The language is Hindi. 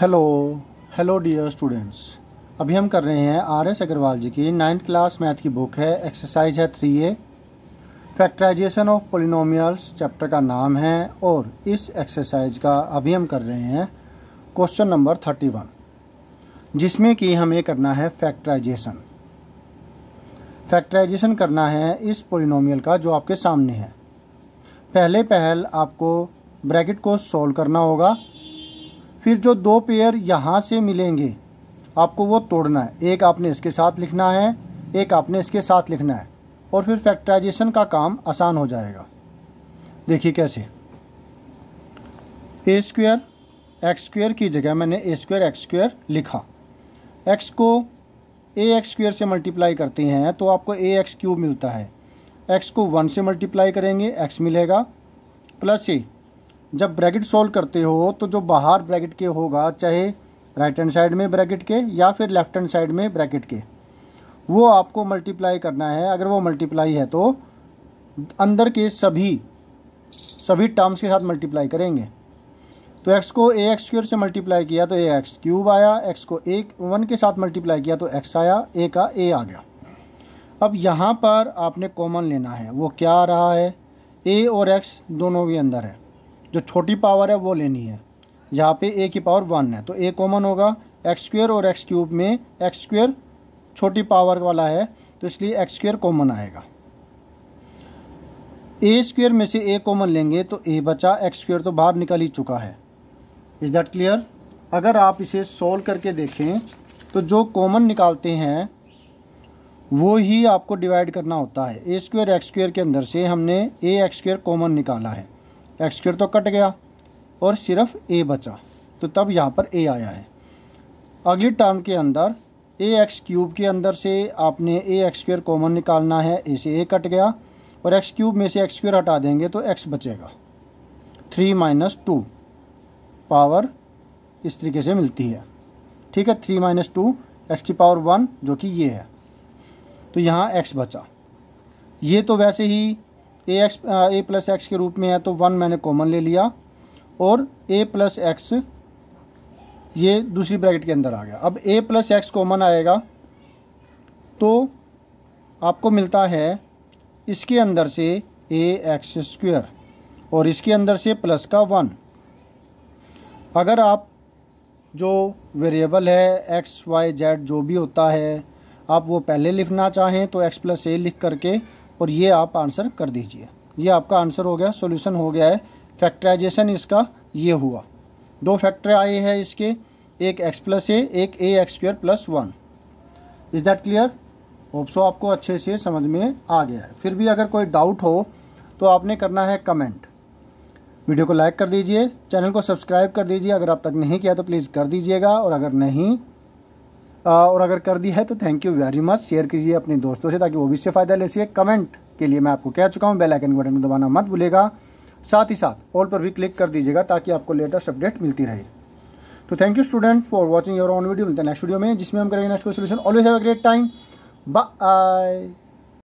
हेलो हेलो डियर स्टूडेंट्स अभी हम कर रहे हैं आर एस अग्रवाल जी की नाइन्थ क्लास मैथ की बुक है एक्सरसाइज है three A factorization of polynomials chapter का नाम है और इस एक्सरसाइज का अभी हम कर रहे हैं क्वेश्चन नंबर थर्टी वन जिसमें कि हमें करना है फैक्ट्राइजेशन फैक्ट्राइजेशन करना है इस पोलिनोमियल का जो आपके सामने है पहले पहल आपको ब्रैकेट को सॉल्व करना होगा फिर जो दो पेयर यहाँ से मिलेंगे आपको वो तोड़ना है एक आपने इसके साथ लिखना है एक आपने इसके साथ लिखना है और फिर फैक्टराइजेशन का काम आसान हो जाएगा देखिए कैसे ए स्क्वेयर एक्स स्क्वेयर की जगह मैंने ए स्क्वेयर एक्स स्क्वेयर लिखा एक्स को ए एक्स स्क्वेयर से मल्टीप्लाई करते हैं तो आपको ए एक्स क्यूब मिलता है एक्स को वन से मल्टीप्लाई करेंगे एक्स मिलेगा प्लस ए जब ब्रैकेट सोल्व करते हो तो जो बाहर ब्रैकेट के होगा चाहे राइट हैंड साइड में ब्रैकेट के या फिर लेफ्ट हैंड साइड में ब्रैकेट के वो आपको मल्टीप्लाई करना है अगर वो मल्टीप्लाई है तो अंदर के सभी सभी टर्म्स के साथ मल्टीप्लाई करेंगे तो एक्स को ए एक्स क्यूर से मल्टीप्लाई किया तो ए एक्स क्यूब आया एक्स को ए वन के साथ मल्टीप्लाई किया तो एक्स आया ए का ए आ गया अब यहाँ पर आपने कॉमन लेना है वो क्या आ रहा है ए और एक्स दोनों भी अंदर है जो छोटी पावर है वो लेनी है यहाँ पे ए की पावर वन है तो ए कॉमन होगा एक्स स्क्वेयर और एक्स क्यूब में एक्स स्क्वेयर छोटी पावर वाला है तो इसलिए एक्स स्क्वेयर कॉमन आएगा ए स्क्वेयर में से ए कॉमन लेंगे तो ए बचा एक्स स्क्वेयर तो बाहर निकल ही चुका है इज़ दैट क्लियर अगर आप इसे सोल्व करके देखें तो जो कॉमन निकालते हैं वो ही आपको डिवाइड करना होता है ए स्क्वेयर एक्स स्क्वेयर के अंदर से हमने ए एक्स स्क्वेयर कॉमन निकाला है स्क्र तो कट गया और सिर्फ ए बचा तो तब यहाँ पर ए आया है अगली टर्म के अंदर ए एक्स क्यूब के अंदर से आपने ए एक्स स्क्र कॉमन निकालना है ए से ए कट गया और एक्स क्यूब में से एक्स स्क्र हटा देंगे तो एक्स बचेगा थ्री माइनस टू पावर इस तरीके से मिलती है ठीक है थ्री माइनस टू एक्स की पावर वन जो कि ये है तो यहाँ एक्स बचा ये तो वैसे ही A X A plus X के रूप में है तो वन मैंने कॉमन ले लिया और ए प्लस एक्स ये दूसरी ब्रैकेट के अंदर आ गया अब ए प्लस एक्स कॉमन आएगा तो आपको मिलता है इसके अंदर से ए एक्स स्क्वेयर और इसके अंदर से प्लस का वन अगर आप जो वेरिएबल है एक्स वाई जेड जो भी होता है आप वो पहले लिखना चाहें तो एक्स प्लस ए लिख करके और ये आप आंसर कर दीजिए ये आपका आंसर हो गया सॉल्यूशन हो गया है फैक्टराइजेशन इसका ये हुआ दो फैक्टर आए हैं इसके एक एक्स प्लस ए एक A X square plus one is that clear hope so आपको अच्छे से समझ में आ गया है फिर भी अगर कोई डाउट हो तो आपने करना है कमेंट वीडियो को लाइक कर दीजिए चैनल को सब्सक्राइब कर दीजिए अगर आप तक नहीं किया तो प्लीज़ कर दीजिएगा और अगर नहीं और अगर कर दी है तो thank you very much share कीजिए अपने दोस्तों से ताकि वो भी इससे फ़ायदा ले सके कमेंट के लिए मैं आपको कह चुका हूँ बेल आइकन के बटन को दबाना मत भूलेगा साथ ही साथ ऑल पर भी क्लिक कर दीजिएगा ताकि आपको लेटेस्ट अपडेट मिलती रहे तो thank you student for watching your on video मिलते हैं नेक्स्ट वीडियो में जिसमें हम करेंगे next question always have a great time bye